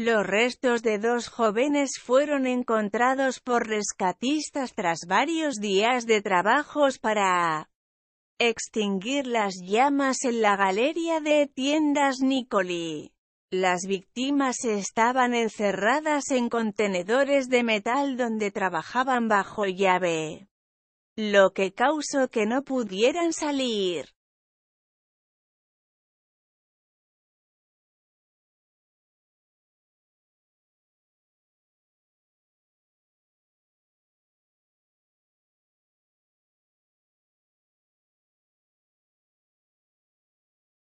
Los restos de dos jóvenes fueron encontrados por rescatistas tras varios días de trabajos para extinguir las llamas en la galería de tiendas Nicoli. Las víctimas estaban encerradas en contenedores de metal donde trabajaban bajo llave, lo que causó que no pudieran salir.